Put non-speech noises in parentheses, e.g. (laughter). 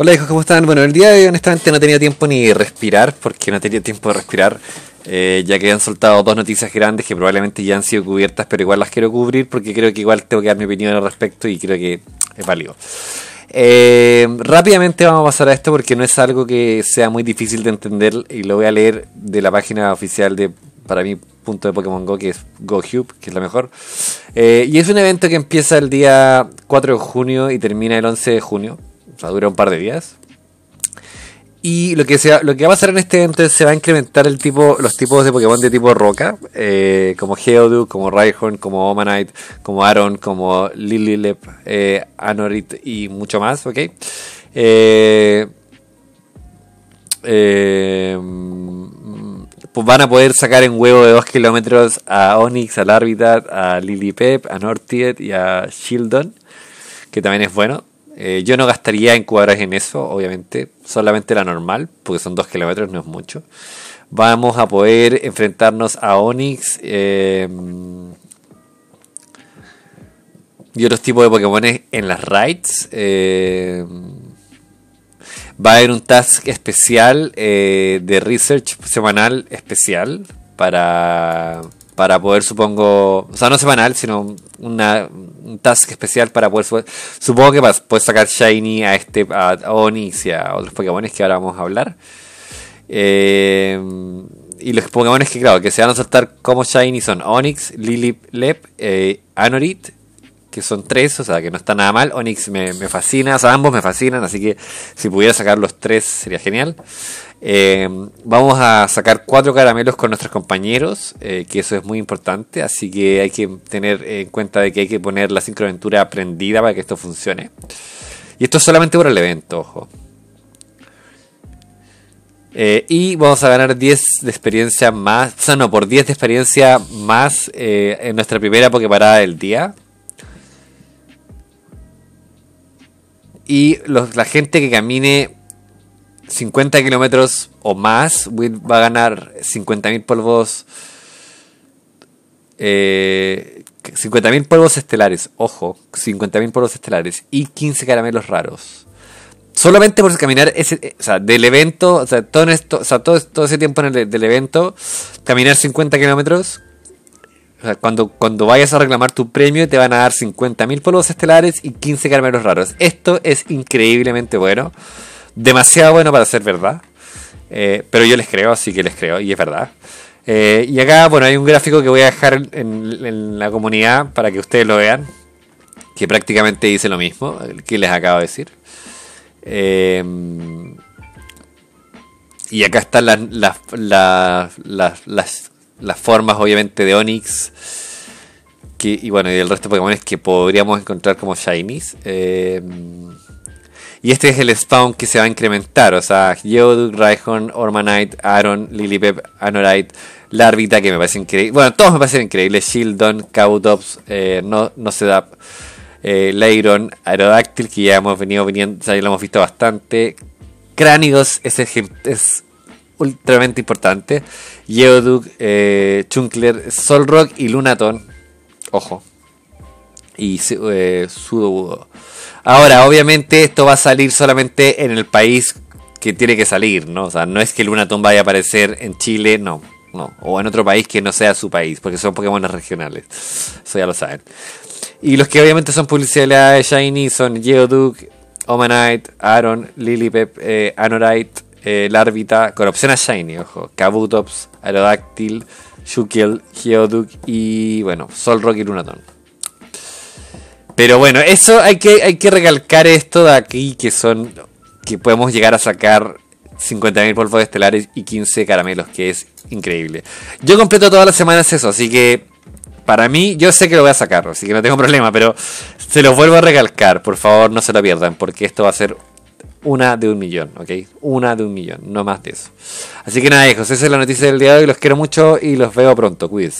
Hola hijos, ¿cómo están? Bueno, el día de hoy honestamente no he tenido tiempo ni respirar, porque no he tenido tiempo de respirar, eh, ya que han soltado dos noticias grandes que probablemente ya han sido cubiertas, pero igual las quiero cubrir porque creo que igual tengo que dar mi opinión al respecto y creo que es válido. Eh, rápidamente vamos a pasar a esto porque no es algo que sea muy difícil de entender y lo voy a leer de la página oficial de, para mí, punto de Pokémon Go, que es GoHub, que es la mejor. Eh, y es un evento que empieza el día 4 de junio y termina el 11 de junio o sea, dura un par de días. Y lo que, sea lo que va a pasar en este evento se va a incrementar el tipo, los tipos de Pokémon de tipo roca, eh, como Geodude, como Raihorn, como Omanite, como Aron, como Lililep, eh, Anorit y mucho más, ¿ok? Eh, eh, pues van a poder sacar en huevo de 2 kilómetros a Onix, al árbitat a Lilipep, a Nortiet y a Shieldon, que también es bueno. Eh, yo no gastaría en cuadras en eso, obviamente, solamente la normal, porque son dos kilómetros, no es mucho. Vamos a poder enfrentarnos a Onix em, y otros tipos de Pokémon en las raids. Em, va a haber un task especial eh, de research semanal especial para para poder, supongo, o sea, no semanal, sino una, un task especial para poder, supongo que puedes sacar Shiny a este, a Onix y a otros Pokémones que ahora vamos a hablar. Eh, y los Pokémones que, claro, que se van a saltar como Shiny son Onix, Lilip, Lep, eh, Anorit, que son tres, o sea, que no está nada mal. Onyx me, fascina, o sea, ambos me fascinan, así que si pudiera sacar los tres sería genial. Eh, vamos a sacar cuatro caramelos con nuestros compañeros, eh, que eso es muy importante, así que hay que tener en cuenta de que hay que poner la sincroventura aprendida para que esto funcione. Y esto es solamente por el evento, ojo. Eh, y vamos a ganar 10 de experiencia más, o sea, no, por 10 de experiencia más en nuestra primera Poképarada del día. Y la gente que camine 50 kilómetros o más va a ganar 50.000 polvos. Eh, 50.000 polvos estelares, ojo, 50.000 polvos estelares y 15 caramelos raros. Solamente por caminar ese, eh, o sea, del evento, o sea, todo, esto, o sea, todo, todo ese tiempo en el, del evento, caminar 50 kilómetros, cuando, cuando vayas a reclamar tu premio te van a dar 50.000 polvos estelares y 15 caramelos raros. Esto es increíblemente bueno. Demasiado bueno para ser verdad. Eh, pero yo les creo, así que les creo y es verdad. Eh, y acá, bueno, hay un gráfico que voy a dejar en, la comunidad para que ustedes lo vean. Que prácticamente dice lo mismo que les acabo de decir. Eh, y acá están las, las las formas obviamente de Onix. Que, y bueno, y el resto de Pokémon que podríamos encontrar como Shinies. Eh, y este es el spawn que se va a incrementar. O sea, Geodude, Raihon, Ormanite, Aaron, Lilipep, Anorite, Larvita, que me parece increíble. Bueno, todos me parecen increíbles. Shieldon, Kabutops, eh, no, no se da. Eh, Leiron, Aerodactyl, que ya hemos venido viniendo, ya lo hemos visto bastante. Cránidos, ese es, es ultramente importante Geoduck, eh, Chunkler, Solrock y Lunaton. Ojo. Y eh, Sudobudo. Ahora, obviamente esto va a salir solamente en el país que tiene que salir, ¿no? sea, no es que Lunaton vaya a aparecer en Chile, no. No, o en otro país que no sea su país, porque son Pokémon regionales. Eso ya lo saben. Y los que obviamente son publicidad de Shiny son Geoduck, Omanite, Aaron, Lilipep, eh, Anorite, el eh, Larvita, con opción a Shiny, ojo, Kabutops, Aerodactyl, Shukiel, Geoduck y, bueno, Solrock y Lunaton. Pero bueno, eso hay que, hay que recalcar esto de aquí, que son, que podemos llegar a sacar 50.000 polvos estelares y 15 caramelos, que es increíble. Yo completo todas las semanas eso, así que para mí yo sé que lo voy a sacar, así que no tengo (laughs) problema, pero se los vuelvo a recalcar, por favor no se lo pierdan, porque esto va a ser una de un millón, ¿ok? Una de un millón, no más de eso. Así que nada, hijos, esa es la noticia del día de hoy. Los quiero mucho y los veo pronto. Cuídense.